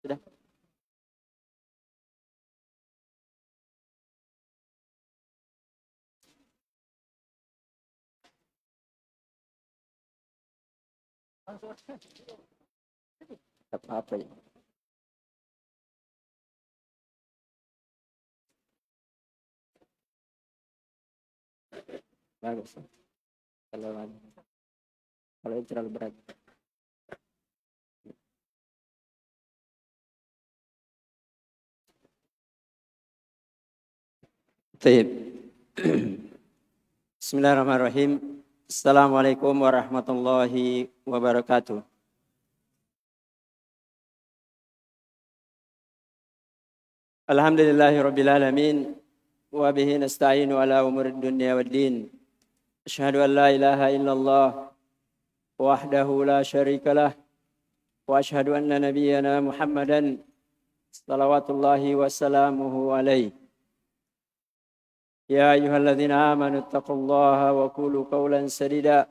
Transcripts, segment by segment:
sudah apa-apa ya. Bagus. Kalau kalau terlalu berat. طيب بسم الله الرحمن الرحيم السلام عليكم ورحمة الله وبركاته الحمد لله رب العالمين وبه نستعين على أمور الدنيا والدين أشهد أن لا إله إلا الله وحده لا شريك له وأشهد أن نبينا محمدا صلوات الله وسلامه عليه يا أيها الذين آمنوا اتقوا الله وقولوا قولا سديدا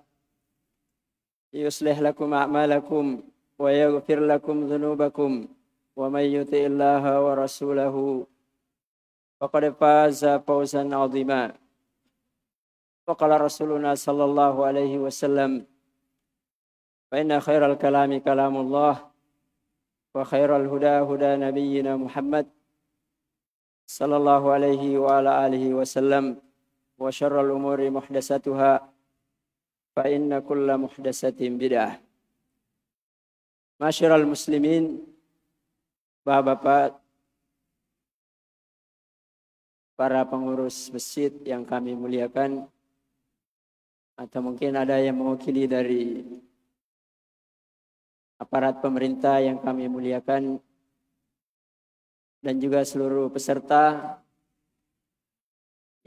يصلح لكم أعمالكم ويغفر لكم ذنوبكم ومن يطع الله ورسوله فقد فاز فوزا عظيما وقال رسولنا صلى الله عليه وسلم فإن خير الكلام كلام الله وخير الهدى هدى نبينا محمد صلى الله عليه وعلى آله وسلم وشر الأمور محدثاتها فإن كل محدثة بدعة Masyarakat muslimin, bapak-bapak, para pengurus masjid yang kami muliakan, atau mungkin ada yang mewakili dari aparat pemerintah yang kami muliakan, dan juga seluruh peserta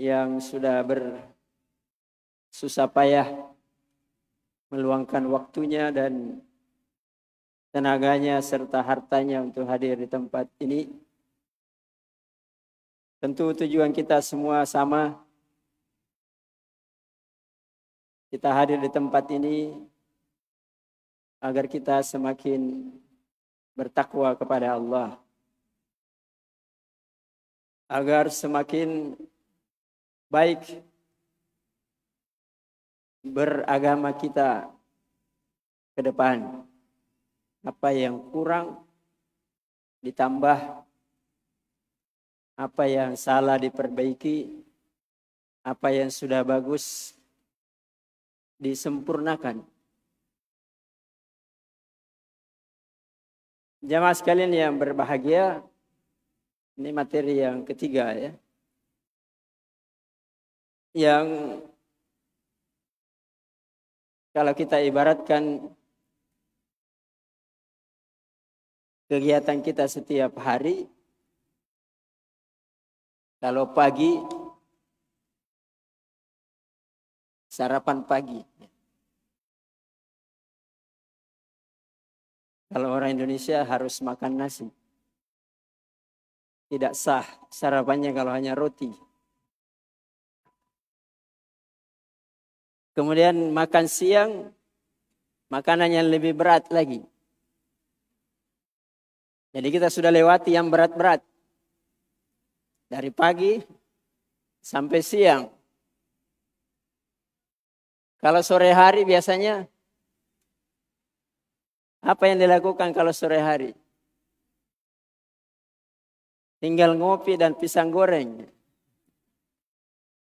yang sudah bersusah payah meluangkan waktunya dan tenaganya serta hartanya untuk hadir di tempat ini. Tentu tujuan kita semua sama. Kita hadir di tempat ini agar kita semakin bertakwa kepada Allah agar semakin baik beragama kita ke depan. Apa yang kurang ditambah, apa yang salah diperbaiki, apa yang sudah bagus disempurnakan. Jamaah sekalian yang berbahagia, ini materi yang ketiga ya. Yang kalau kita ibaratkan kegiatan kita setiap hari kalau pagi sarapan pagi kalau orang Indonesia harus makan nasi tidak sah sarapannya kalau hanya roti. Kemudian makan siang, makanan yang lebih berat lagi. Jadi kita sudah lewati yang berat-berat. Dari pagi sampai siang. Kalau sore hari biasanya, apa yang dilakukan kalau sore hari? Tinggal ngopi dan pisang goreng.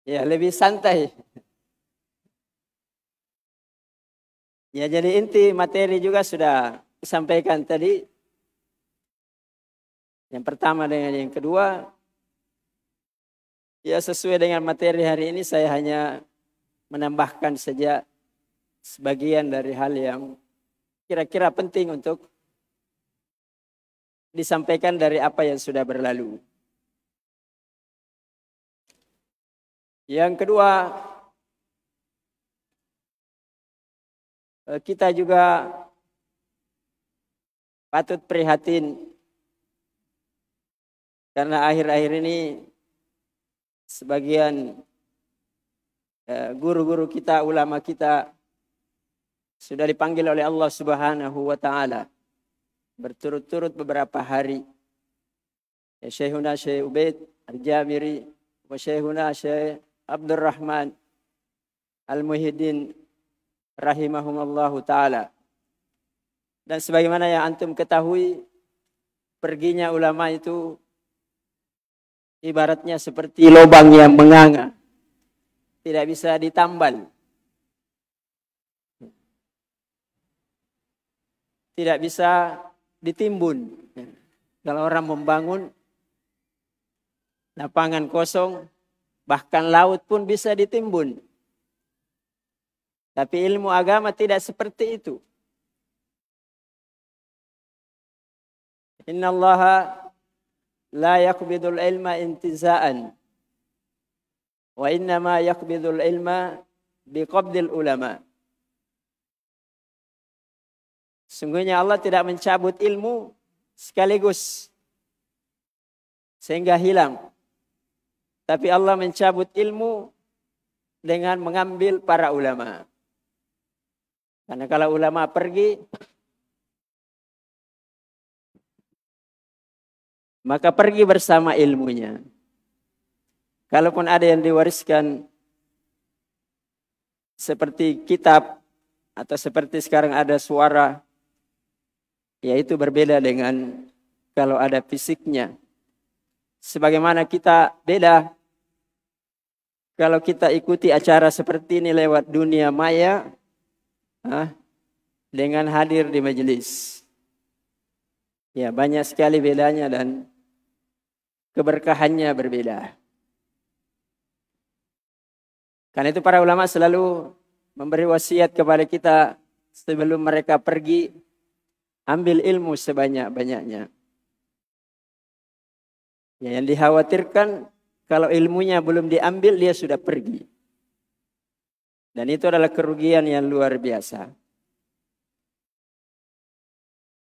Ya, lebih santai. Ya, jadi inti materi juga sudah disampaikan tadi. Yang pertama dengan yang kedua, ya sesuai dengan materi hari ini saya hanya menambahkan saja sebagian dari hal yang kira-kira penting untuk disampaikan dari apa yang sudah berlalu. Yang kedua, eh, kita juga patut prihatin karena akhir-akhir ini sebagian eh, guru-guru kita, ulama kita sudah dipanggil oleh Allah Subhanahu wa taala berturut-turut beberapa hari. Ya Syekhuna Syekh Ubaid Al-Jabiri wa Syekhuna Syekh Abdurrahman Al-Muhyiddin rahimahumallahu taala. Dan sebagaimana yang antum ketahui, perginya ulama itu ibaratnya seperti lubang yang menganga. Tidak bisa ditambal. Tidak bisa ditimbun. Kalau orang membangun lapangan kosong, bahkan laut pun bisa ditimbun. Tapi ilmu agama tidak seperti itu. Inna Allah la yakbidul ilma intizaan. Wa innama yakbidul ilma biqabdil ulama. Sungguhnya Allah tidak mencabut ilmu sekaligus sehingga hilang. Tapi Allah mencabut ilmu dengan mengambil para ulama. Karena kalau ulama pergi, maka pergi bersama ilmunya. Kalaupun ada yang diwariskan seperti kitab atau seperti sekarang ada suara yaitu berbeda dengan kalau ada fisiknya. Sebagaimana kita beda kalau kita ikuti acara seperti ini lewat dunia maya ah, dengan hadir di majelis. Ya, banyak sekali bedanya dan keberkahannya berbeda. Karena itu para ulama selalu memberi wasiat kepada kita sebelum mereka pergi Ambil ilmu sebanyak-banyaknya. Ya, yang dikhawatirkan kalau ilmunya belum diambil dia sudah pergi. Dan itu adalah kerugian yang luar biasa.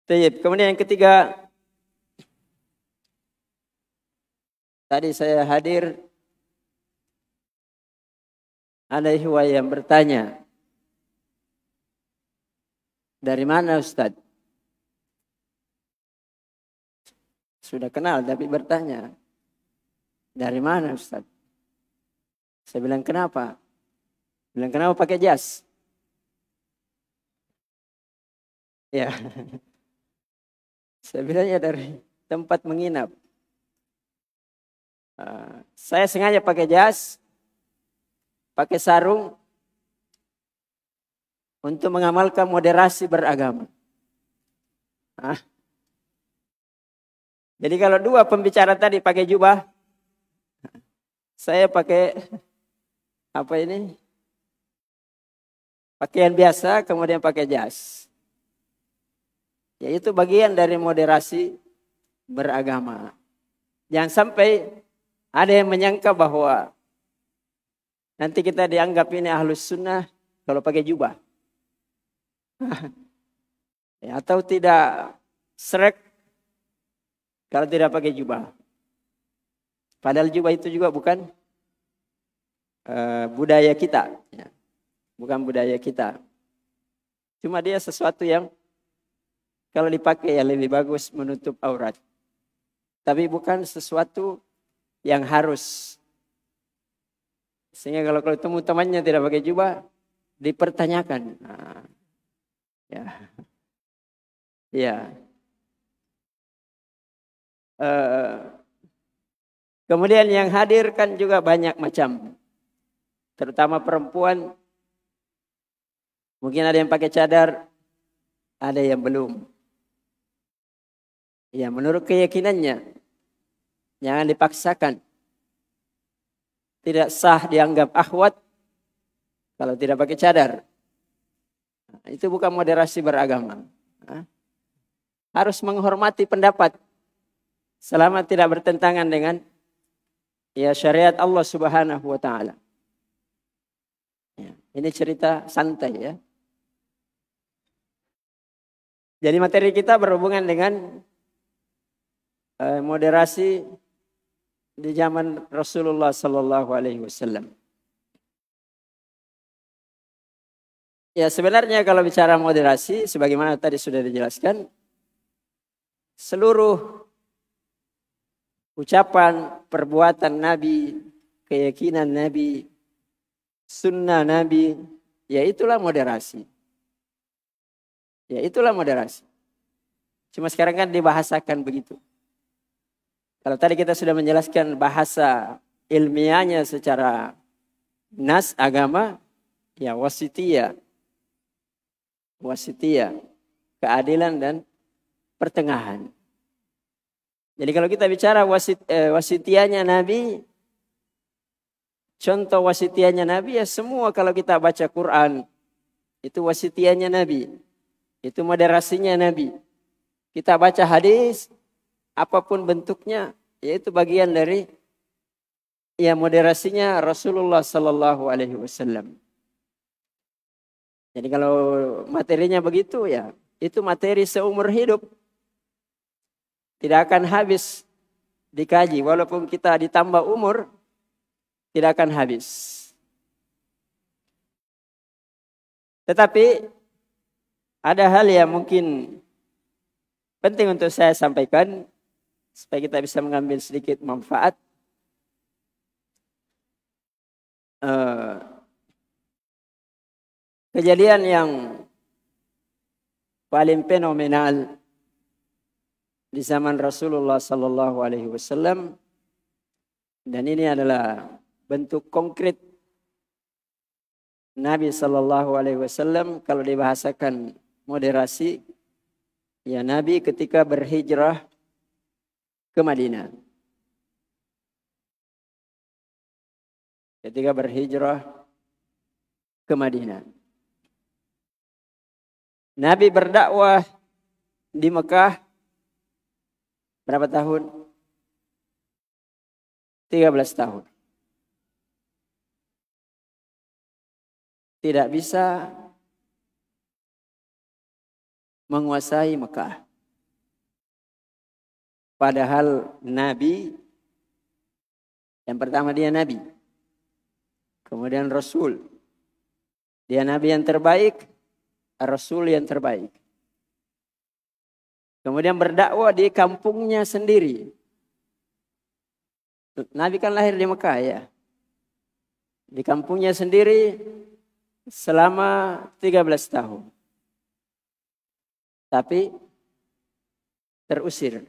Tayyip. Kemudian yang ketiga. Tadi saya hadir. Ada ihwa yang bertanya. Dari mana Ustadz? sudah kenal tapi bertanya, dari mana Ustaz? Saya bilang kenapa? Bilang kenapa pakai jas? Ya. Saya bilang ya dari tempat menginap. Uh, saya sengaja pakai jas, pakai sarung untuk mengamalkan moderasi beragama. Hah? Jadi kalau dua pembicara tadi pakai jubah, saya pakai apa ini? Pakaian biasa, kemudian pakai jas. Yaitu bagian dari moderasi beragama. Jangan sampai ada yang menyangka bahwa nanti kita dianggap ini ahlus sunnah kalau pakai jubah. ya, atau tidak srek kalau tidak pakai jubah. Padahal jubah itu juga bukan uh, budaya kita. Ya. Bukan budaya kita. Cuma dia sesuatu yang kalau dipakai ya lebih bagus menutup aurat. Tapi bukan sesuatu yang harus. Sehingga kalau ketemu temannya tidak pakai jubah, dipertanyakan. Nah, ya. Ya. Eh, kemudian yang hadir kan juga banyak macam. Terutama perempuan. Mungkin ada yang pakai cadar. Ada yang belum. Ya menurut keyakinannya. Jangan dipaksakan. Tidak sah dianggap ahwat. Kalau tidak pakai cadar. Itu bukan moderasi beragama. Harus menghormati pendapat Selama tidak bertentangan dengan ya syariat Allah Subhanahu wa taala. Ya, ini cerita santai ya. Jadi materi kita berhubungan dengan eh, moderasi di zaman Rasulullah Sallallahu Alaihi Wasallam. Ya sebenarnya kalau bicara moderasi, sebagaimana tadi sudah dijelaskan, seluruh ucapan perbuatan Nabi, keyakinan Nabi, sunnah Nabi, ya itulah moderasi. Ya itulah moderasi. Cuma sekarang kan dibahasakan begitu. Kalau tadi kita sudah menjelaskan bahasa ilmiahnya secara nas agama, ya wasitia. Wasitia, keadilan dan pertengahan. Jadi kalau kita bicara wasit, eh, wasitianya Nabi, contoh wasitianya Nabi ya semua kalau kita baca Quran, itu wasitianya Nabi. Itu moderasinya Nabi. Kita baca hadis, apapun bentuknya, yaitu bagian dari ya moderasinya Rasulullah Sallallahu Alaihi Wasallam. Jadi kalau materinya begitu ya, itu materi seumur hidup tidak akan habis dikaji. Walaupun kita ditambah umur, tidak akan habis. Tetapi ada hal yang mungkin penting untuk saya sampaikan supaya kita bisa mengambil sedikit manfaat. Eh, kejadian yang paling fenomenal di zaman Rasulullah Sallallahu Alaihi Wasallam dan ini adalah bentuk konkret Nabi Sallallahu Alaihi Wasallam kalau dibahasakan moderasi ya Nabi ketika berhijrah ke Madinah ketika berhijrah ke Madinah Nabi berdakwah di Mekah Berapa tahun? 13 tahun. Tidak bisa menguasai Mekah. Padahal Nabi, yang pertama dia Nabi. Kemudian Rasul. Dia Nabi yang terbaik, Rasul yang terbaik. Kemudian berdakwah di kampungnya sendiri. Nabi kan lahir di Mekah ya. Di kampungnya sendiri selama 13 tahun. Tapi terusir.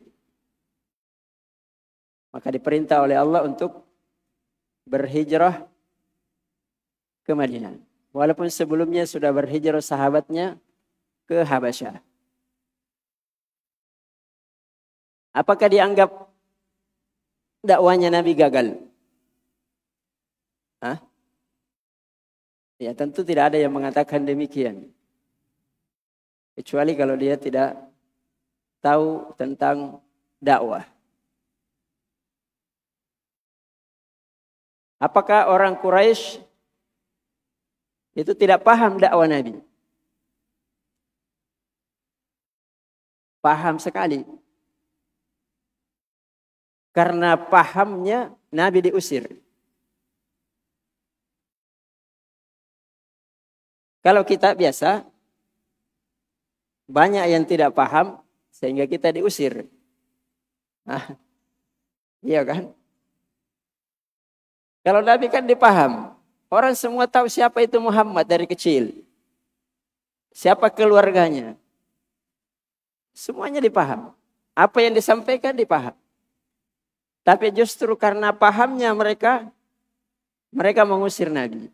Maka diperintah oleh Allah untuk berhijrah ke Madinah. Walaupun sebelumnya sudah berhijrah sahabatnya ke Habasyah. Apakah dianggap dakwanya Nabi gagal? Hah? Ya tentu tidak ada yang mengatakan demikian. Kecuali kalau dia tidak tahu tentang dakwah. Apakah orang Quraisy itu tidak paham dakwah Nabi? Paham sekali. Karena pahamnya Nabi diusir. Kalau kita biasa, banyak yang tidak paham sehingga kita diusir. Nah, iya kan? Kalau Nabi kan dipaham. Orang semua tahu siapa itu Muhammad dari kecil. Siapa keluarganya. Semuanya dipaham. Apa yang disampaikan dipaham. Tapi justru karena pahamnya mereka, mereka mengusir Nabi.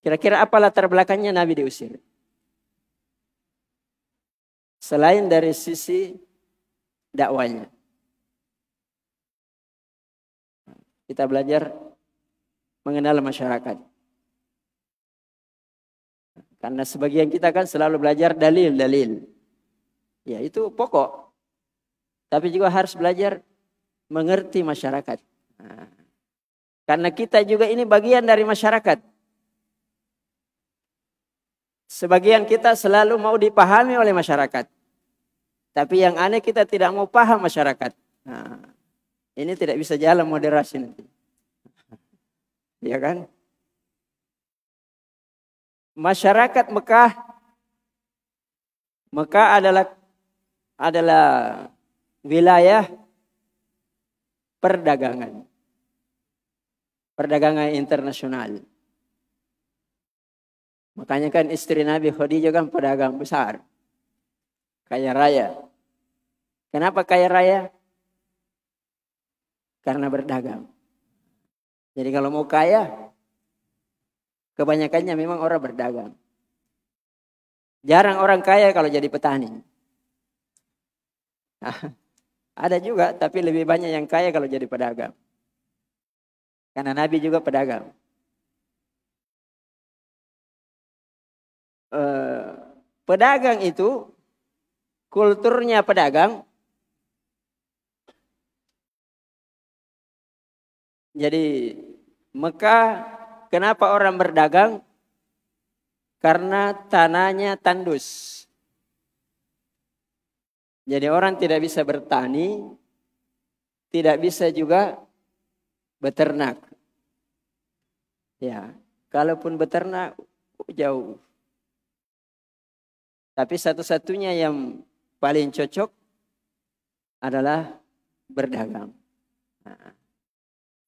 Kira-kira apa latar belakangnya Nabi diusir? Selain dari sisi dakwanya. Kita belajar mengenal masyarakat. Karena sebagian kita kan selalu belajar dalil-dalil. Ya itu pokok. Tapi juga harus belajar mengerti masyarakat. Nah, karena kita juga ini bagian dari masyarakat. Sebagian kita selalu mau dipahami oleh masyarakat. Tapi yang aneh kita tidak mau paham masyarakat. Nah, ini tidak bisa jalan moderasi nanti. Ya kan? Masyarakat Mekah Mekah adalah adalah wilayah perdagangan. Perdagangan internasional. Makanya kan istri Nabi Khadijah kan pedagang besar. Kaya raya. Kenapa kaya raya? Karena berdagang. Jadi kalau mau kaya, kebanyakannya memang orang berdagang. Jarang orang kaya kalau jadi petani. Ada juga, tapi lebih banyak yang kaya kalau jadi pedagang. Karena Nabi juga pedagang. Uh, pedagang itu, kulturnya pedagang, Jadi Mekah kenapa orang berdagang? Karena tanahnya tandus. Jadi orang tidak bisa bertani, tidak bisa juga beternak. Ya, kalaupun beternak jauh. Tapi satu-satunya yang paling cocok adalah berdagang. Nah,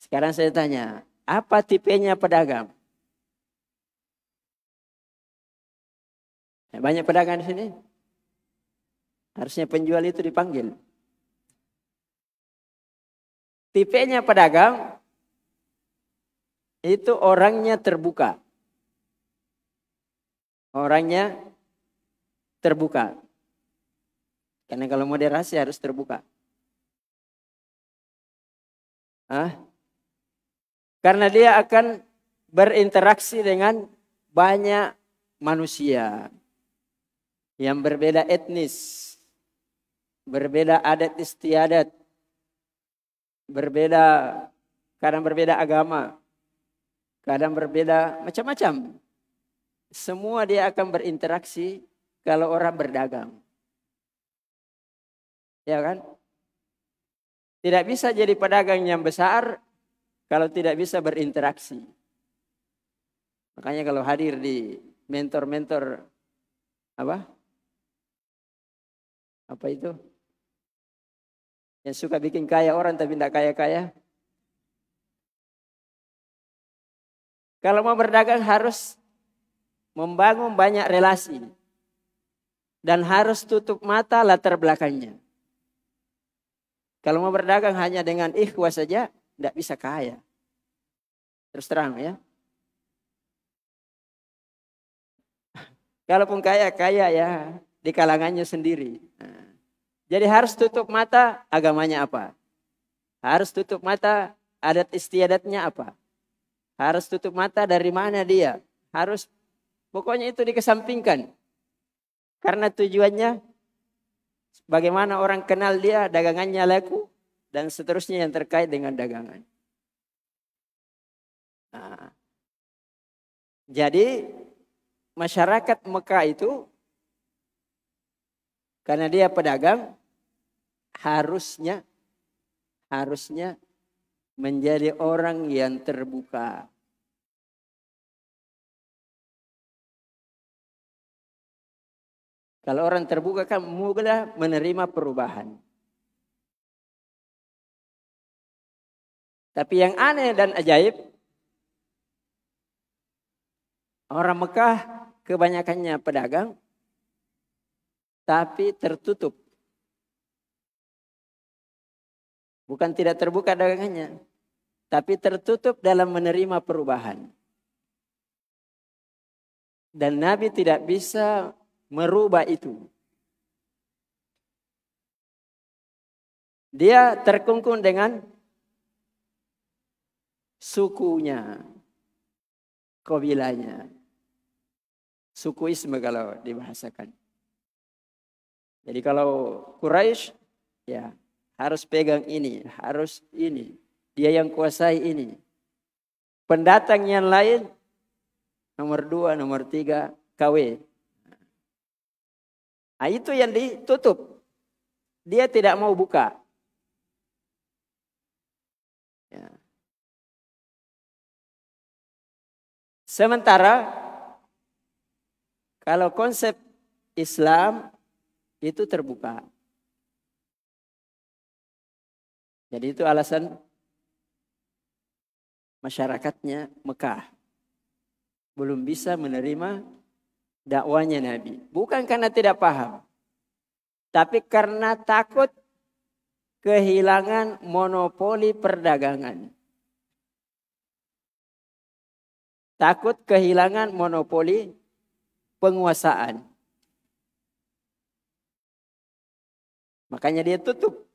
sekarang saya tanya, apa tipenya pedagang? Banyak pedagang di sini? Harusnya penjual itu dipanggil. Tipenya pedagang itu orangnya terbuka. Orangnya terbuka. Karena kalau moderasi harus terbuka. Hah? Karena dia akan berinteraksi dengan banyak manusia yang berbeda etnis berbeda adat istiadat, berbeda, kadang berbeda agama, kadang berbeda macam-macam. Semua dia akan berinteraksi kalau orang berdagang. Ya kan? Tidak bisa jadi pedagang yang besar kalau tidak bisa berinteraksi. Makanya kalau hadir di mentor-mentor apa? Apa itu? Yang suka bikin kaya orang tapi tidak kaya-kaya. Kalau mau berdagang harus membangun banyak relasi. Dan harus tutup mata latar belakangnya. Kalau mau berdagang hanya dengan ikhwah saja, tidak bisa kaya. Terus terang ya. Kalaupun kaya, kaya ya di kalangannya sendiri. Nah. Jadi harus tutup mata agamanya apa? Harus tutup mata adat istiadatnya apa? Harus tutup mata dari mana dia? Harus pokoknya itu dikesampingkan. Karena tujuannya bagaimana orang kenal dia, dagangannya laku dan seterusnya yang terkait dengan dagangan. Nah, jadi masyarakat Mekah itu karena dia pedagang harusnya harusnya menjadi orang yang terbuka. Kalau orang terbuka kan mudah menerima perubahan. Tapi yang aneh dan ajaib, orang Mekah kebanyakannya pedagang, tapi tertutup Bukan tidak terbuka dagangannya. Tapi tertutup dalam menerima perubahan. Dan Nabi tidak bisa merubah itu. Dia terkungkung dengan sukunya, kobilanya. Sukuisme kalau dibahasakan. Jadi kalau Quraisy ya harus pegang ini, harus ini. Dia yang kuasai ini. Pendatang yang lain, nomor dua, nomor tiga, KW. Nah, itu yang ditutup. Dia tidak mau buka. Ya. Sementara kalau konsep Islam itu terbuka. Jadi itu alasan masyarakatnya Mekah belum bisa menerima dakwanya Nabi. Bukan karena tidak paham, tapi karena takut kehilangan monopoli perdagangan. Takut kehilangan monopoli penguasaan. Makanya dia tutup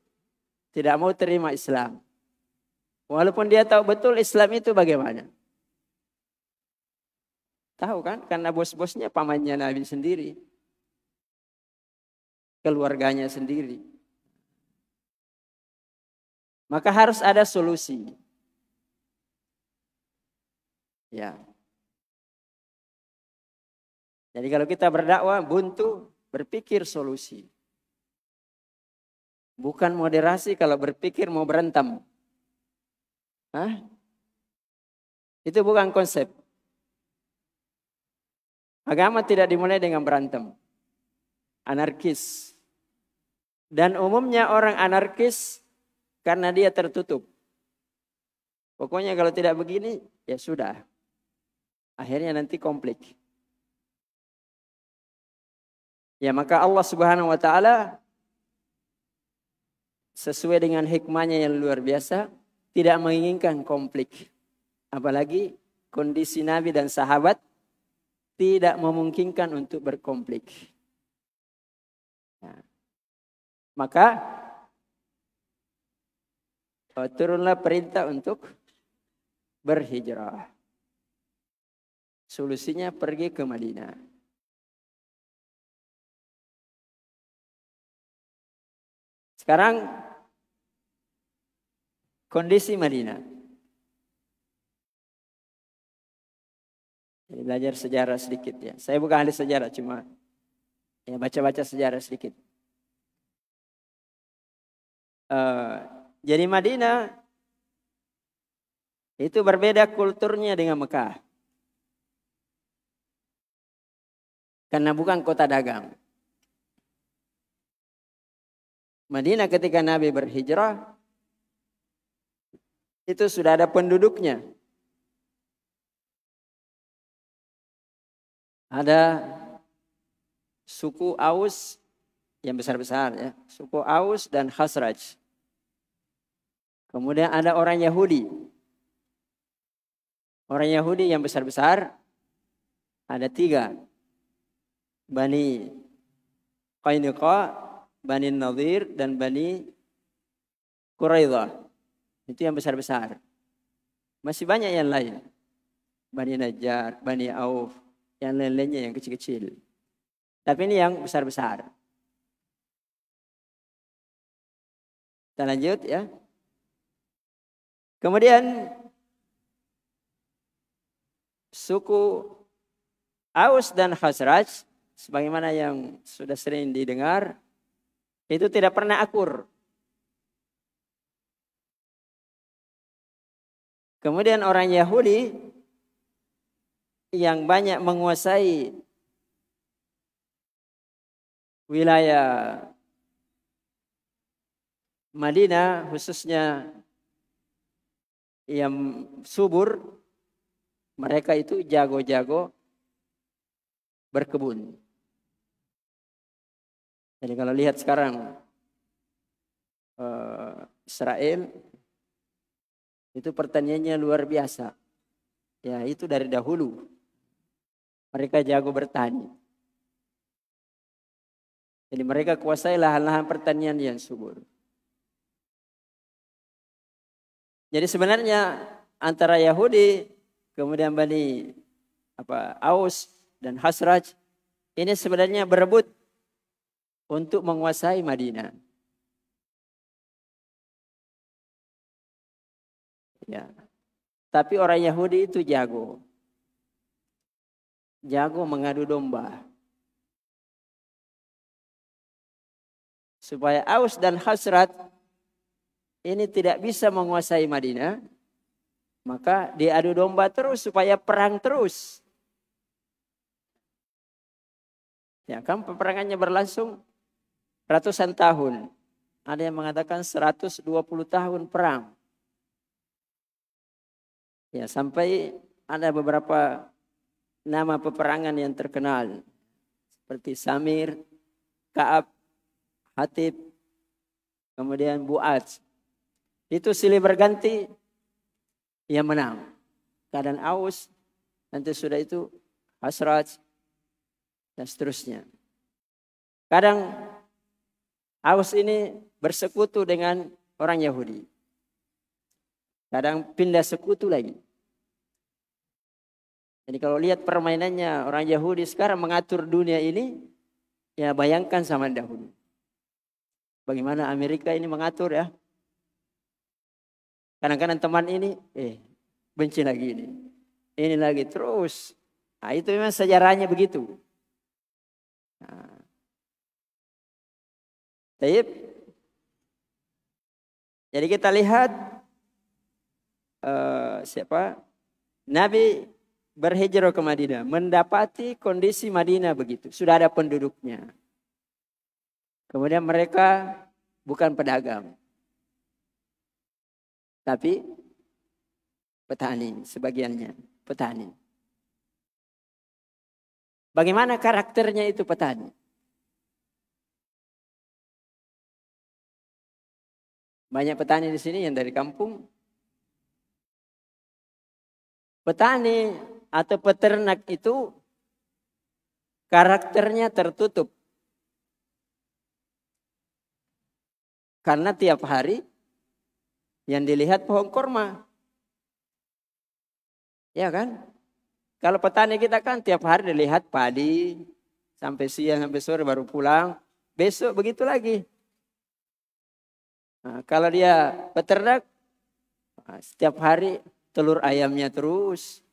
tidak mau terima Islam. Walaupun dia tahu betul Islam itu bagaimana. Tahu kan? Karena bos-bosnya pamannya Nabi sendiri. Keluarganya sendiri. Maka harus ada solusi. Ya. Jadi kalau kita berdakwah buntu, berpikir solusi. Bukan moderasi kalau berpikir mau berantem. Hah? Itu bukan konsep. Agama tidak dimulai dengan berantem. Anarkis. Dan umumnya orang anarkis karena dia tertutup. Pokoknya kalau tidak begini, ya sudah. Akhirnya nanti konflik. Ya maka Allah subhanahu wa ta'ala sesuai dengan hikmahnya yang luar biasa tidak menginginkan konflik. Apalagi kondisi Nabi dan sahabat tidak memungkinkan untuk berkonflik. Nah, maka oh, turunlah perintah untuk berhijrah. Solusinya pergi ke Madinah. Sekarang kondisi Madinah. Jadi belajar sejarah sedikit ya. Saya bukan ahli sejarah, cuma ya baca-baca sejarah sedikit. Uh, jadi Madinah itu berbeda kulturnya dengan Mekah. Karena bukan kota dagang. Madinah ketika Nabi berhijrah itu sudah ada penduduknya. Ada suku Aus yang besar-besar ya, suku Aus dan Khazraj. Kemudian ada orang Yahudi. Orang Yahudi yang besar-besar ada tiga. Bani Qainuqa, Bani Nadir, dan Bani Quraidah. Itu yang besar-besar. Masih banyak yang lain. Bani Najjar, Bani Auf, yang lain-lainnya yang kecil-kecil. Tapi ini yang besar-besar. Kita lanjut ya. Kemudian suku Aus dan Khazraj sebagaimana yang sudah sering didengar itu tidak pernah akur Kemudian orang Yahudi yang banyak menguasai wilayah Madinah khususnya yang subur mereka itu jago-jago berkebun. Jadi kalau lihat sekarang eh, Israel itu pertaniannya luar biasa. Ya, itu dari dahulu. Mereka jago bertani. Jadi mereka kuasai lahan-lahan pertanian yang subur. Jadi sebenarnya antara Yahudi kemudian Bani apa Aus dan Hasraj ini sebenarnya berebut untuk menguasai Madinah. Ya. Tapi orang Yahudi itu jago. Jago mengadu domba. Supaya Aus dan Hasrat ini tidak bisa menguasai Madinah. Maka diadu domba terus supaya perang terus. Ya kan peperangannya berlangsung ratusan tahun. Ada yang mengatakan 120 tahun perang. Ya, sampai ada beberapa nama peperangan yang terkenal seperti Samir, Kaab, Hatib, kemudian Buat. Itu silih berganti yang menang. Kadang Aus, nanti sudah itu Hasraj dan seterusnya. Kadang Aus ini bersekutu dengan orang Yahudi. Kadang pindah sekutu lagi. Jadi kalau lihat permainannya orang Yahudi sekarang mengatur dunia ini, ya bayangkan sama dahulu. Bagaimana Amerika ini mengatur ya. Kadang-kadang teman ini, eh benci lagi ini. Ini lagi terus. Nah, itu memang sejarahnya begitu. Nah. Jadi kita lihat uh, siapa Nabi berhijrah ke Madinah, mendapati kondisi Madinah begitu, sudah ada penduduknya. Kemudian mereka bukan pedagang, tapi petani sebagiannya, petani. Bagaimana karakternya itu petani? Banyak petani di sini yang dari kampung. Petani atau peternak itu karakternya tertutup. Karena tiap hari yang dilihat pohon korma. Ya kan? Kalau petani kita kan tiap hari dilihat padi sampai siang sampai sore baru pulang. Besok begitu lagi. Nah, kalau dia peternak setiap hari telur ayamnya terus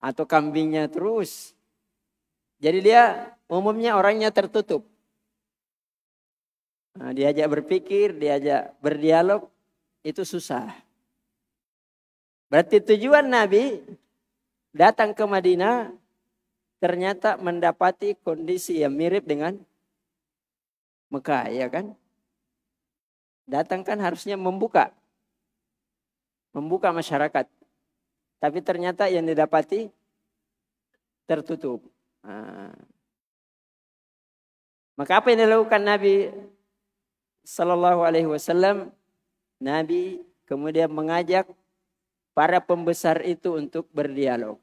atau kambingnya terus. Jadi dia umumnya orangnya tertutup. Nah, diajak berpikir, diajak berdialog itu susah. Berarti tujuan Nabi datang ke Madinah ternyata mendapati kondisi yang mirip dengan Mekah, ya kan? Datang kan harusnya membuka. Membuka masyarakat. Tapi ternyata yang didapati tertutup. Nah. Maka apa yang dilakukan Nabi Sallallahu Alaihi Wasallam? Nabi kemudian mengajak para pembesar itu untuk berdialog.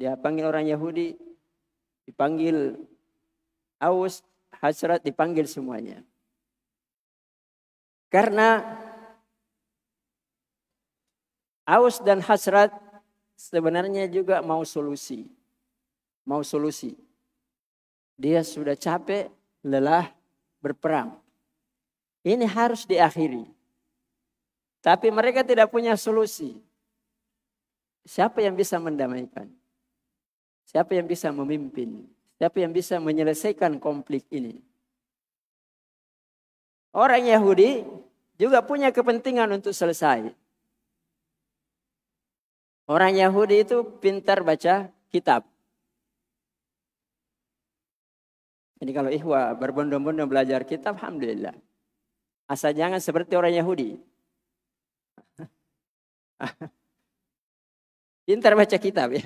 Dia panggil orang Yahudi, dipanggil Aus, Hasrat, dipanggil semuanya. Karena Aus dan Hasrat sebenarnya juga mau solusi. Mau solusi. Dia sudah capek, lelah berperang. Ini harus diakhiri. Tapi mereka tidak punya solusi. Siapa yang bisa mendamaikan? Siapa yang bisa memimpin? Siapa yang bisa menyelesaikan konflik ini? Orang Yahudi juga punya kepentingan untuk selesai. Orang Yahudi itu pintar baca kitab. Jadi kalau ikhwa berbondong-bondong belajar kitab, Alhamdulillah. Asal jangan seperti orang Yahudi. pintar baca kitab ya.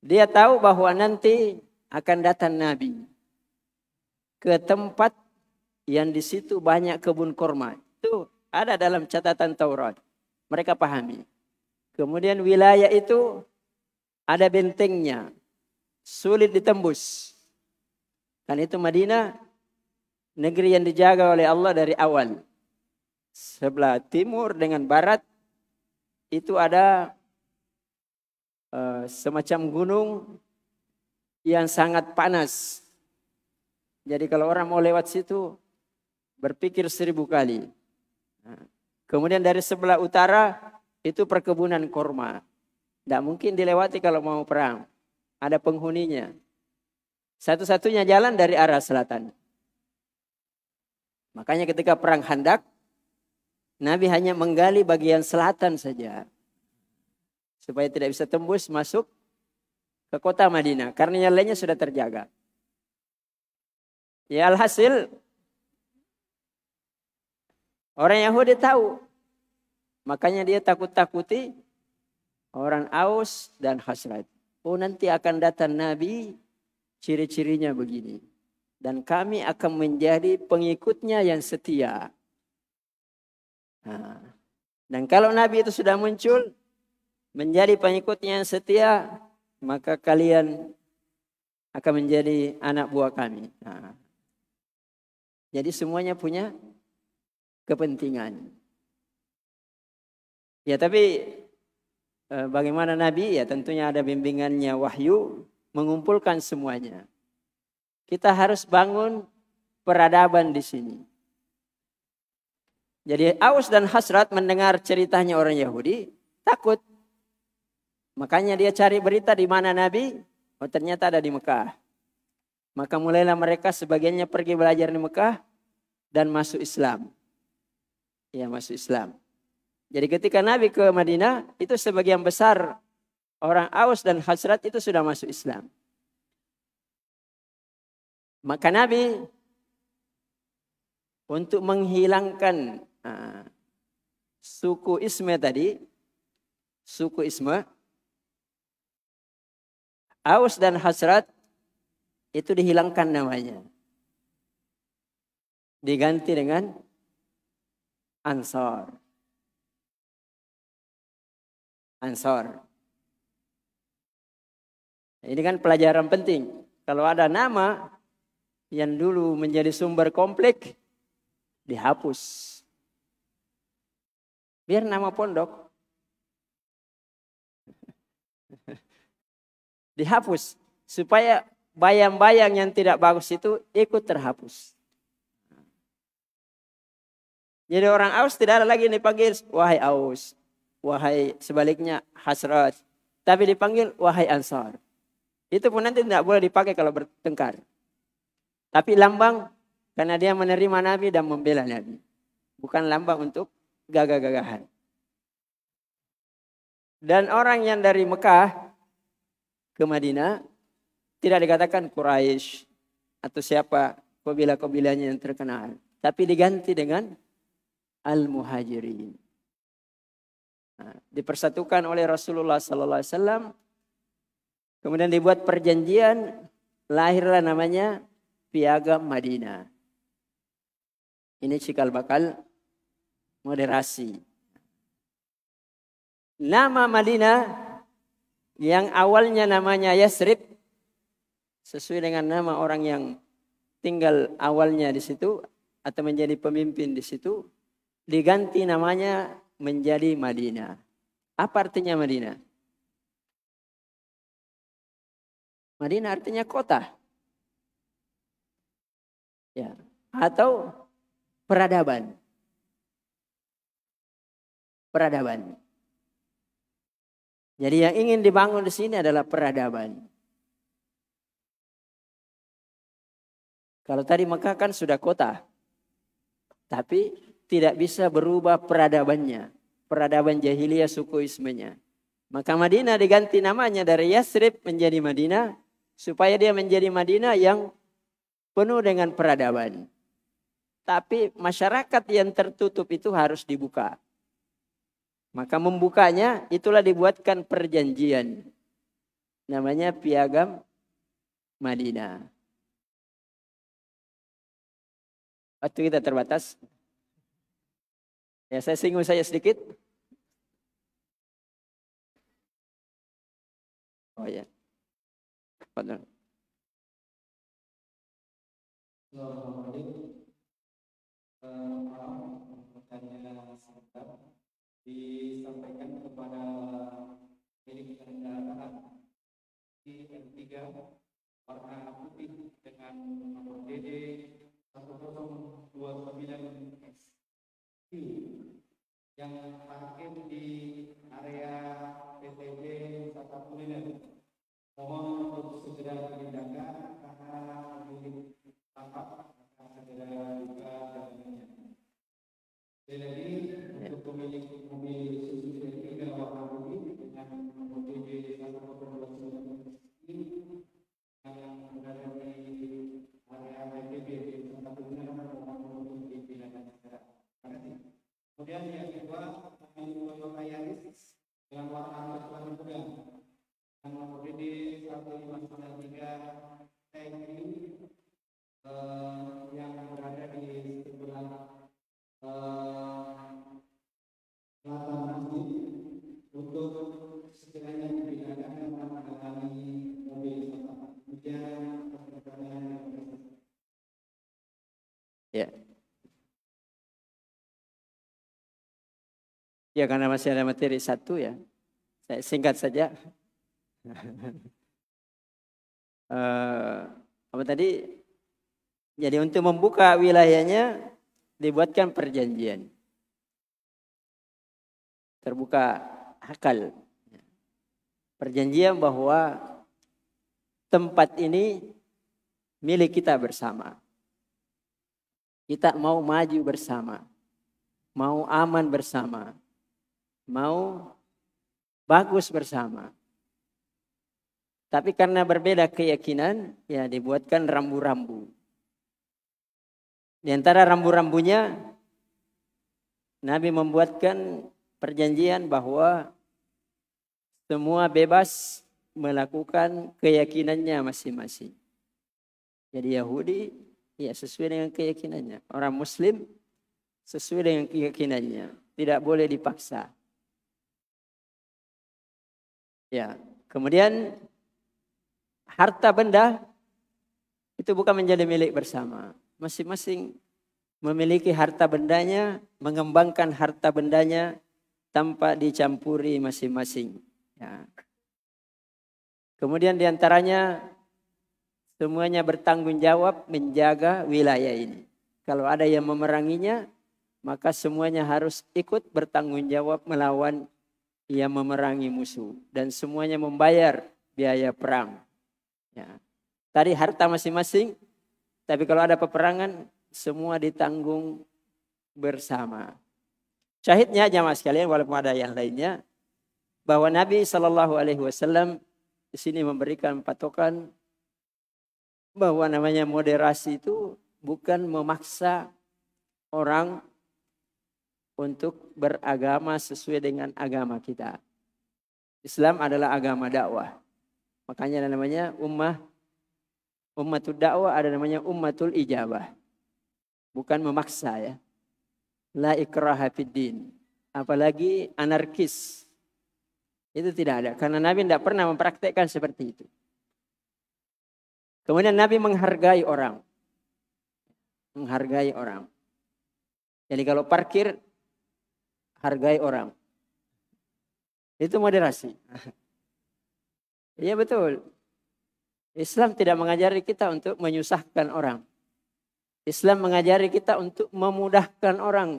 Dia tahu bahwa nanti akan datang Nabi ke tempat yang di situ banyak kebun korma. Itu ada dalam catatan Taurat. Mereka pahami. Kemudian wilayah itu ada bentengnya. Sulit ditembus. dan itu Madinah negeri yang dijaga oleh Allah dari awal. Sebelah timur dengan barat itu ada uh, semacam gunung yang sangat panas. Jadi kalau orang mau lewat situ berpikir seribu kali. Nah, kemudian dari sebelah utara itu perkebunan korma, Tidak mungkin dilewati kalau mau perang. Ada penghuninya. Satu-satunya jalan dari arah selatan. Makanya ketika perang handak, Nabi hanya menggali bagian selatan saja. Supaya tidak bisa tembus masuk ke kota Madinah. Karena yang lainnya sudah terjaga. Ya alhasil, orang Yahudi tahu Makanya dia takut-takuti orang Aus dan Khazraj. Oh nanti akan datang Nabi ciri-cirinya begini. Dan kami akan menjadi pengikutnya yang setia. Nah, dan kalau Nabi itu sudah muncul, menjadi pengikutnya yang setia, maka kalian akan menjadi anak buah kami. Nah, jadi semuanya punya kepentingan. Ya tapi eh, bagaimana Nabi ya tentunya ada bimbingannya wahyu mengumpulkan semuanya. Kita harus bangun peradaban di sini. Jadi Aus dan Hasrat mendengar ceritanya orang Yahudi takut. Makanya dia cari berita di mana Nabi. Oh ternyata ada di Mekah. Maka mulailah mereka sebagiannya pergi belajar di Mekah dan masuk Islam. Ya masuk Islam. Jadi ketika Nabi ke Madinah, itu sebagian besar orang Aus dan Khazrat itu sudah masuk Islam. Maka Nabi untuk menghilangkan uh, suku Isme tadi, suku Isme, Aus dan Hasrat itu dihilangkan namanya. Diganti dengan Ansar. Ansor. Ini kan pelajaran penting. Kalau ada nama yang dulu menjadi sumber konflik, dihapus. Biar nama pondok dihapus supaya bayang-bayang yang tidak bagus itu ikut terhapus. Jadi orang Aus tidak ada lagi dipanggil wahai Aus, wahai sebaliknya hasrat. Tapi dipanggil wahai ansar. Itu pun nanti tidak boleh dipakai kalau bertengkar. Tapi lambang karena dia menerima Nabi dan membela Nabi. Bukan lambang untuk gagah-gagahan. Dan orang yang dari Mekah ke Madinah tidak dikatakan Quraisy atau siapa kabilah-kabilahnya yang terkenal, tapi diganti dengan Al-Muhajirin dipersatukan oleh Rasulullah Sallallahu Alaihi Wasallam. Kemudian dibuat perjanjian, lahirlah namanya Piagam Madinah. Ini cikal bakal moderasi. Nama Madinah yang awalnya namanya Yasrib sesuai dengan nama orang yang tinggal awalnya di situ atau menjadi pemimpin di situ diganti namanya menjadi Madinah. Apa artinya Madinah? Madinah artinya kota. Ya, atau peradaban. Peradaban. Jadi yang ingin dibangun di sini adalah peradaban. Kalau tadi Mekah kan sudah kota. Tapi tidak bisa berubah peradabannya. Peradaban jahiliyah sukuismenya. Maka Madinah diganti namanya dari Yasrib menjadi Madinah. Supaya dia menjadi Madinah yang penuh dengan peradaban. Tapi masyarakat yang tertutup itu harus dibuka. Maka membukanya itulah dibuatkan perjanjian. Namanya piagam Madinah. Waktu kita terbatas. Ya, saya singgung saja sedikit. Oh ya. Padahal. disampaikan kepada milik di m warna putih dengan nomor DD 1029 S yang parkir di area PTB wisata kuliner. Mohon untuk segera dipindahkan karena pemilik tampak akan segera buka jalannya. Jadi lagi untuk pemilik mobil Suzuki dan warna kemudian yang kedua kami Woyo Kayanis dengan warna merah muda yang nomor BD 1593 TNI eh, yang berada di sebelah eh, selatan masjid untuk sekiranya Ya karena masih ada materi satu ya. Saya singkat saja. uh, apa tadi? Jadi untuk membuka wilayahnya dibuatkan perjanjian. Terbuka akal. Perjanjian bahwa tempat ini milik kita bersama. Kita mau maju bersama. Mau aman bersama mau bagus bersama. Tapi karena berbeda keyakinan, ya dibuatkan rambu-rambu. Di antara rambu-rambunya, Nabi membuatkan perjanjian bahwa semua bebas melakukan keyakinannya masing-masing. Jadi Yahudi ya sesuai dengan keyakinannya. Orang Muslim sesuai dengan keyakinannya. Tidak boleh dipaksa. Ya, kemudian harta benda itu bukan menjadi milik bersama. Masing-masing memiliki harta bendanya, mengembangkan harta bendanya tanpa dicampuri masing-masing. Ya. Kemudian diantaranya semuanya bertanggung jawab menjaga wilayah ini. Kalau ada yang memeranginya, maka semuanya harus ikut bertanggung jawab melawan ia memerangi musuh dan semuanya membayar biaya perang. Ya. Tadi harta masing-masing, tapi kalau ada peperangan semua ditanggung bersama. Syahidnya jamaah sekalian walaupun ada yang lainnya bahwa Nabi Shallallahu Alaihi Wasallam di sini memberikan patokan bahwa namanya moderasi itu bukan memaksa orang untuk beragama sesuai dengan agama kita. Islam adalah agama dakwah. Makanya ada namanya ummah ummatul dakwah ada namanya ummatul ijabah. Bukan memaksa ya. La ikraha din. Apalagi anarkis. Itu tidak ada karena Nabi tidak pernah mempraktekkan seperti itu. Kemudian Nabi menghargai orang. Menghargai orang. Jadi kalau parkir hargai orang. Itu moderasi. Iya betul. Islam tidak mengajari kita untuk menyusahkan orang. Islam mengajari kita untuk memudahkan orang.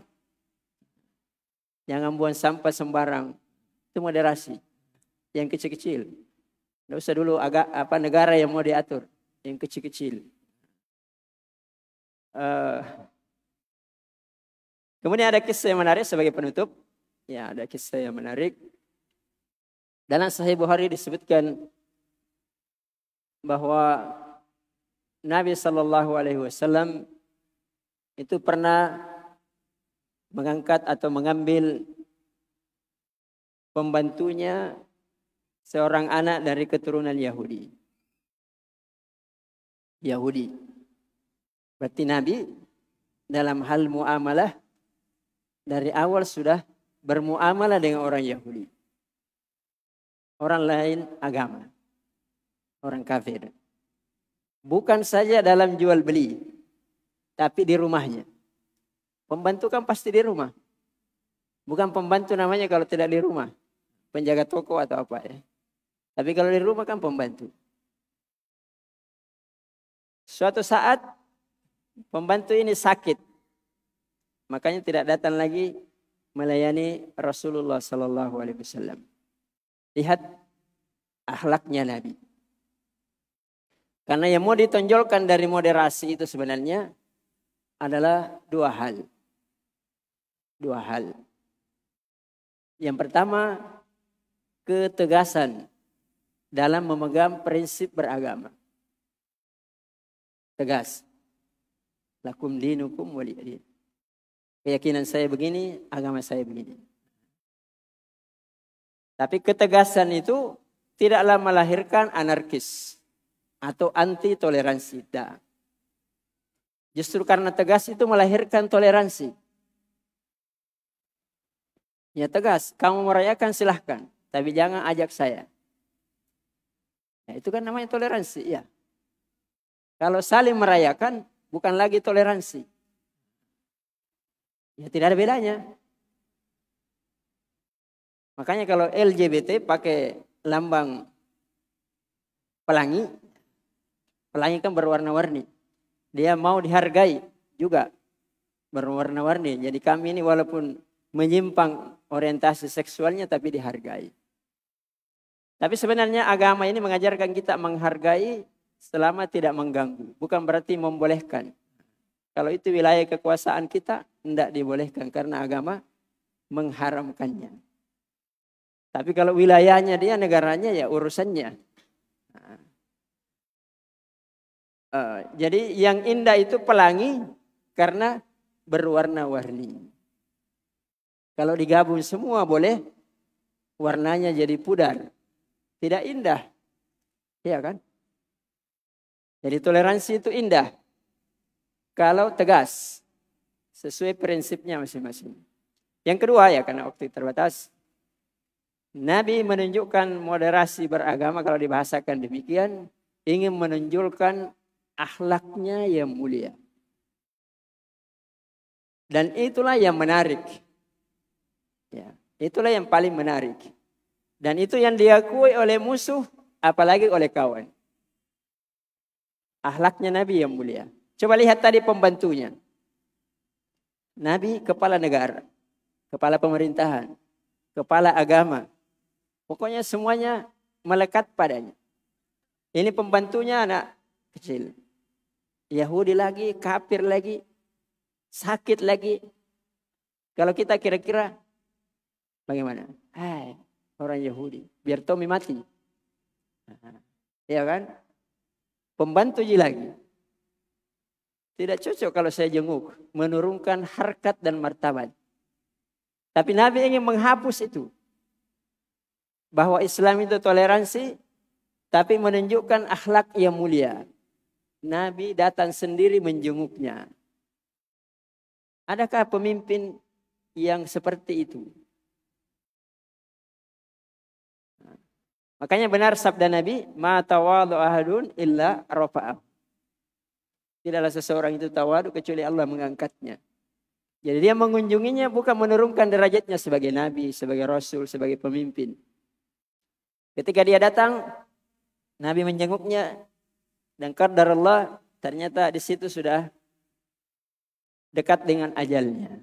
Jangan buang sampah sembarang. Itu moderasi. Yang kecil-kecil. Tidak usah dulu agak apa negara yang mau diatur. Yang kecil-kecil. Uh, Kemudian ada kisah yang menarik sebagai penutup. Ya, ada kisah yang menarik. Dalam Sahih Bukhari disebutkan bahwa Nabi Shallallahu Alaihi Wasallam itu pernah mengangkat atau mengambil pembantunya seorang anak dari keturunan Yahudi. Yahudi. Berarti Nabi dalam hal muamalah dari awal sudah bermuamalah dengan orang Yahudi. Orang lain agama. Orang kafir. Bukan saja dalam jual beli. Tapi di rumahnya. Pembantu kan pasti di rumah. Bukan pembantu namanya kalau tidak di rumah. Penjaga toko atau apa ya. Tapi kalau di rumah kan pembantu. Suatu saat pembantu ini sakit. Makanya tidak datang lagi melayani Rasulullah Sallallahu Alaihi Wasallam. Lihat akhlaknya Nabi. Karena yang mau ditonjolkan dari moderasi itu sebenarnya adalah dua hal. Dua hal. Yang pertama, ketegasan dalam memegang prinsip beragama. Tegas. Lakum dinukum waliyadin keyakinan saya begini, agama saya begini. Tapi ketegasan itu tidaklah melahirkan anarkis atau anti toleransi. Tidak. Justru karena tegas itu melahirkan toleransi. Ya tegas, kamu merayakan silahkan, tapi jangan ajak saya. Ya, itu kan namanya toleransi, ya. Kalau saling merayakan, bukan lagi toleransi. Ya tidak ada bedanya. Makanya kalau LGBT pakai lambang pelangi, pelangi kan berwarna-warni. Dia mau dihargai juga berwarna-warni. Jadi kami ini walaupun menyimpang orientasi seksualnya tapi dihargai. Tapi sebenarnya agama ini mengajarkan kita menghargai selama tidak mengganggu. Bukan berarti membolehkan. Kalau itu wilayah kekuasaan kita, tidak dibolehkan karena agama mengharamkannya. Tapi kalau wilayahnya dia, negaranya ya urusannya. Ah. Ah, jadi yang indah itu pelangi karena berwarna-warni. Kalau digabung semua boleh, warnanya jadi pudar. Tidak indah. Iya kan? Jadi toleransi itu indah. Kalau tegas sesuai prinsipnya masing-masing. Yang kedua ya karena waktu terbatas, Nabi menunjukkan moderasi beragama kalau dibahasakan demikian ingin menunjukkan akhlaknya yang mulia. Dan itulah yang menarik. Ya, itulah yang paling menarik. Dan itu yang diakui oleh musuh apalagi oleh kawan. Akhlaknya Nabi yang mulia. Coba lihat tadi pembantunya. Nabi kepala negara, kepala pemerintahan, kepala agama. Pokoknya semuanya melekat padanya. Ini pembantunya anak kecil. Yahudi lagi, kafir lagi, sakit lagi. Kalau kita kira-kira bagaimana? Hai, eh, orang Yahudi, biar Tommy mati. Iya kan? Pembantu lagi. Tidak cocok kalau saya jenguk. Menurunkan harkat dan martabat. Tapi Nabi ingin menghapus itu. Bahwa Islam itu toleransi. Tapi menunjukkan akhlak yang mulia. Nabi datang sendiri menjenguknya. Adakah pemimpin yang seperti itu? Makanya benar sabda Nabi, "Ma tawadhu ahadun illa rafa'ahu." Tidaklah seseorang itu tawadu kecuali Allah mengangkatnya. Jadi dia mengunjunginya bukan menurunkan derajatnya sebagai nabi, sebagai rasul, sebagai pemimpin. Ketika dia datang, Nabi menjenguknya dan kadar Allah ternyata di situ sudah dekat dengan ajalnya.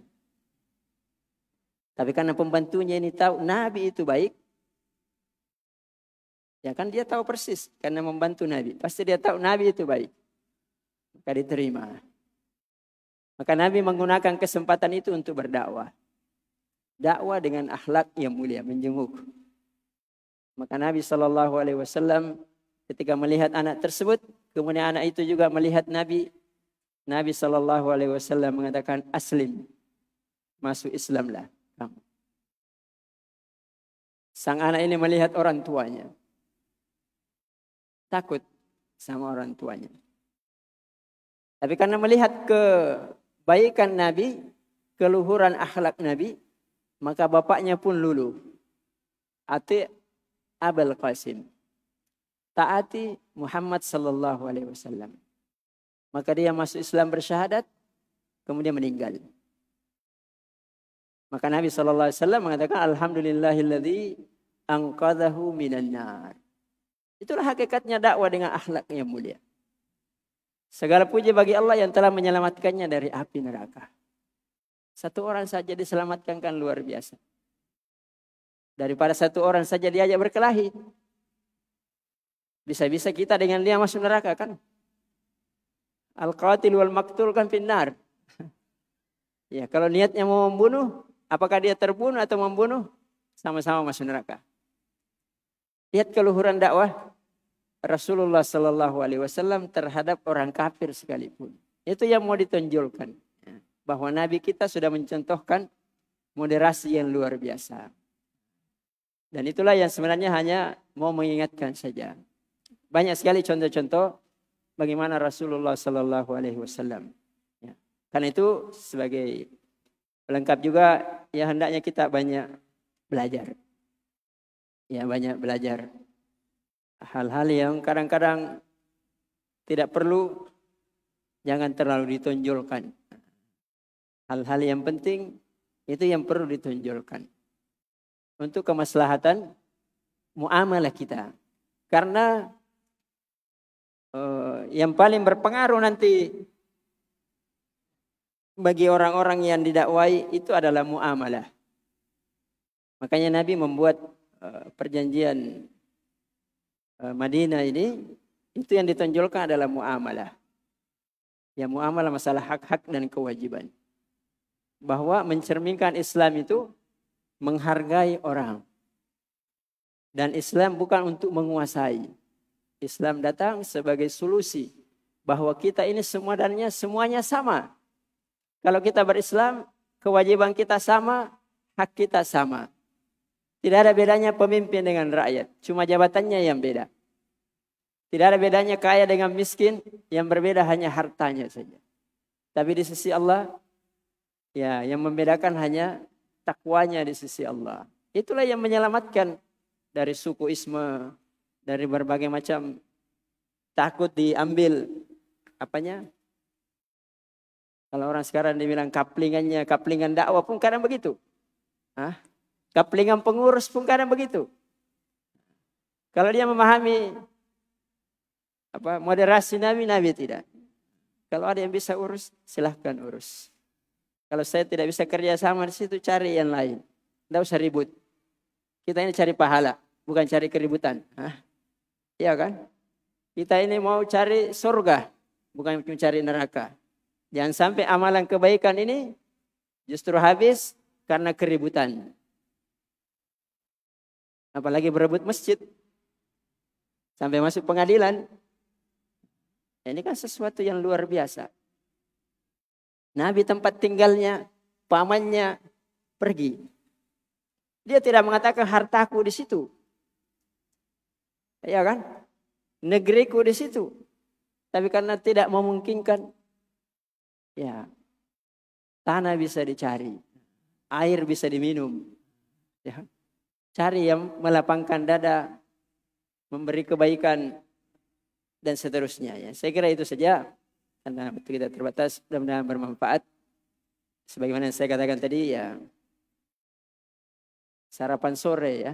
Tapi karena pembantunya ini tahu Nabi itu baik, ya kan dia tahu persis karena membantu Nabi. Pasti dia tahu Nabi itu baik maka diterima. Maka Nabi menggunakan kesempatan itu untuk berdakwah. Dakwah dengan akhlak yang mulia, menjenguk. Maka Nabi Shallallahu Alaihi Wasallam ketika melihat anak tersebut, kemudian anak itu juga melihat Nabi. Nabi Shallallahu Alaihi Wasallam mengatakan aslim, masuk Islamlah kamu. Sang anak ini melihat orang tuanya, takut sama orang tuanya. Tapi karena melihat kebaikan Nabi, keluhuran akhlak Nabi, maka bapaknya pun lulu. Ati abel Qasim. Taati Muhammad sallallahu alaihi wasallam. Maka dia masuk Islam bersyahadat, kemudian meninggal. Maka Nabi sallallahu alaihi wasallam mengatakan alhamdulillahilladzi angqadhahu minan nar. Itulah hakikatnya dakwah dengan akhlak yang mulia. Segala puji bagi Allah yang telah menyelamatkannya dari api neraka. Satu orang saja diselamatkan kan luar biasa. Daripada satu orang saja diajak berkelahi. Bisa-bisa kita dengan dia masuk neraka kan. Al-qatil wal maktul kan finnar. ya, kalau niatnya mau membunuh, apakah dia terbunuh atau membunuh? Sama-sama masuk neraka. Lihat keluhuran dakwah. Rasulullah Shallallahu Alaihi Wasallam terhadap orang kafir sekalipun. Itu yang mau ditonjolkan bahwa Nabi kita sudah mencontohkan moderasi yang luar biasa. Dan itulah yang sebenarnya hanya mau mengingatkan saja. Banyak sekali contoh-contoh bagaimana Rasulullah Shallallahu Alaihi Wasallam. Ya. Karena itu sebagai pelengkap juga ya hendaknya kita banyak belajar. Ya banyak belajar hal-hal yang kadang-kadang tidak perlu jangan terlalu ditonjolkan. Hal-hal yang penting itu yang perlu ditonjolkan. Untuk kemaslahatan muamalah kita. Karena uh, yang paling berpengaruh nanti bagi orang-orang yang didakwai itu adalah muamalah. Makanya Nabi membuat uh, perjanjian Eh, Madinah ini itu yang ditonjolkan adalah muamalah. Ya muamalah masalah hak-hak dan kewajiban. Bahwa mencerminkan Islam itu menghargai orang. Dan Islam bukan untuk menguasai. Islam datang sebagai solusi bahwa kita ini semua dannya semuanya sama. Kalau kita berislam, kewajiban kita sama, hak kita sama. Tidak ada bedanya pemimpin dengan rakyat. Cuma jabatannya yang beda. Tidak ada bedanya kaya dengan miskin. Yang berbeda hanya hartanya saja. Tapi di sisi Allah, ya yang membedakan hanya takwanya di sisi Allah. Itulah yang menyelamatkan dari sukuisme, dari berbagai macam takut diambil apanya kalau orang sekarang dibilang kaplingannya, kaplingan dakwah pun kadang begitu. Hah? Kepelingan pengurus pun kadang begitu. Kalau dia memahami apa moderasi Nabi, Nabi tidak. Kalau ada yang bisa urus, silahkan urus. Kalau saya tidak bisa kerja sama di situ, cari yang lain. Tidak usah ribut. Kita ini cari pahala, bukan cari keributan. Hah? Iya kan? Kita ini mau cari surga, bukan mencari neraka. Jangan sampai amalan kebaikan ini justru habis karena keributan. Apalagi berebut masjid. Sampai masuk pengadilan. Ini kan sesuatu yang luar biasa. Nabi tempat tinggalnya, pamannya pergi. Dia tidak mengatakan hartaku di situ. Ya kan? Negeriku di situ. Tapi karena tidak memungkinkan, ya tanah bisa dicari, air bisa diminum. Ya. Cari yang melapangkan dada, memberi kebaikan, dan seterusnya. Ya. Saya kira itu saja. Karena waktu kita terbatas, mudah-mudahan bermanfaat. Sebagaimana yang saya katakan tadi, ya sarapan sore ya.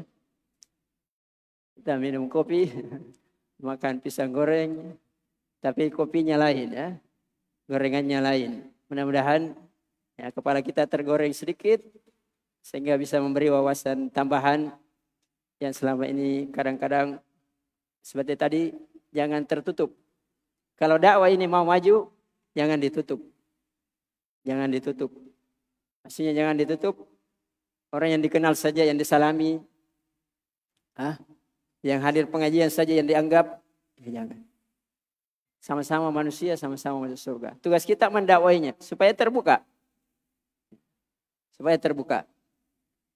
Kita minum kopi, makan pisang goreng, tapi kopinya lain ya. Gorengannya lain. Mudah-mudahan ya, kepala kita tergoreng sedikit, sehingga bisa memberi wawasan tambahan yang selama ini kadang-kadang seperti tadi jangan tertutup. Kalau dakwah ini mau maju, jangan ditutup. Jangan ditutup. Maksudnya jangan ditutup. Orang yang dikenal saja yang disalami. Hah? Yang hadir pengajian saja yang dianggap. Ya, jangan. Sama-sama manusia, sama-sama masuk surga. Tugas kita mendakwainya supaya terbuka. Supaya terbuka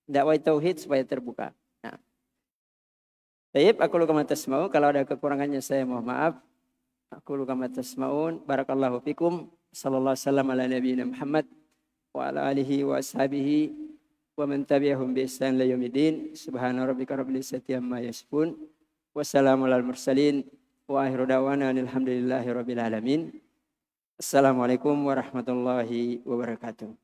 dakwah tauhid supaya terbuka. Nah. Baik, aku lu kama tasma'u. Kalau ada kekurangannya saya mohon maaf. Aku lu kama tasma'un. Barakallahu fikum. Sallallahu salam ala Nabi Muhammad. Wa ala alihi wa ashabihi. Wa man tabi'ahum bi ihsan la yawmiddin. Subhana rabbika rabbil izzati ma yasifun. Wassalamu ala mursalin. Wa akhiru da'wana alhamdulillahi rabbil alamin. Assalamualaikum warahmatullahi wabarakatuh.